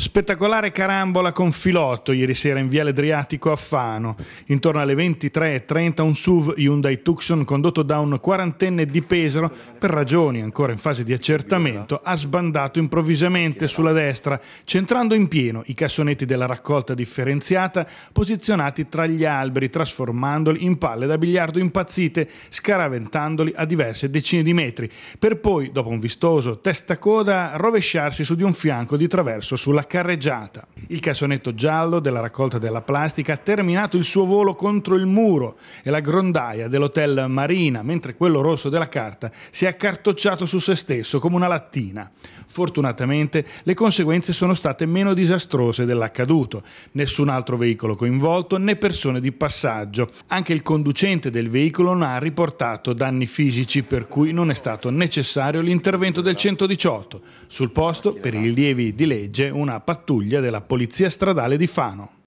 Spettacolare carambola con filotto ieri sera in Viale Adriatico a Fano. Intorno alle 23.30 un SUV Hyundai Tucson condotto da un quarantenne di Pesaro per ragioni ancora in fase di accertamento ha sbandato improvvisamente sulla destra centrando in pieno i cassonetti della raccolta differenziata posizionati tra gli alberi trasformandoli in palle da biliardo impazzite scaraventandoli a diverse decine di metri per poi dopo un vistoso testacoda rovesciarsi su di un fianco di traverso sulla carreggiata. Il cassonetto giallo della raccolta della plastica ha terminato il suo volo contro il muro e la grondaia dell'hotel Marina, mentre quello rosso della carta si è accartocciato su se stesso come una lattina. Fortunatamente le conseguenze sono state meno disastrose dell'accaduto. Nessun altro veicolo coinvolto né persone di passaggio. Anche il conducente del veicolo non ha riportato danni fisici per cui non è stato necessario l'intervento del 118. Sul posto, per i rilievi di legge, una pattuglia della Polizia Stradale di Fano.